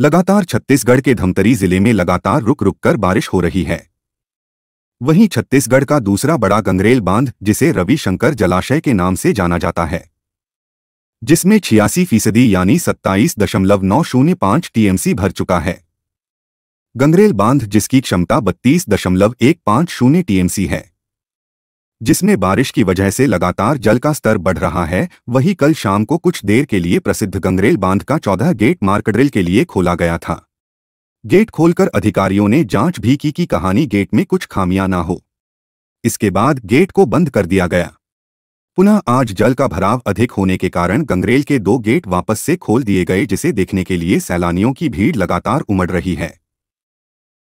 लगातार छत्तीसगढ़ के धमतरी जिले में लगातार रुक रुक कर बारिश हो रही है वहीं छत्तीसगढ़ का दूसरा बड़ा गंगरेल बांध जिसे रविशंकर जलाशय के नाम से जाना जाता है जिसमें छियासी फीसदी यानी सत्ताईस दशमलव नौ शून्य पांच टीएमसी भर चुका है गंगरेल बांध जिसकी क्षमता बत्तीस दशमलव एक पाँच शून्य टीएमसी है जिसमें बारिश की वजह से लगातार जल का स्तर बढ़ रहा है वही कल शाम को कुछ देर के लिए प्रसिद्ध गंगरेल बांध का चौदह गेट मार्कड्रिल के लिए खोला गया था गेट खोलकर अधिकारियों ने जांच भी की कि कहानी गेट में कुछ खामियां ना हो इसके बाद गेट को बंद कर दिया गया पुनः आज जल का भराव अधिक होने के कारण गंगरेल के दो गेट वापस से खोल दिए गए जिसे देखने के लिए सैलानियों की भीड़ लगातार उमड़ रही है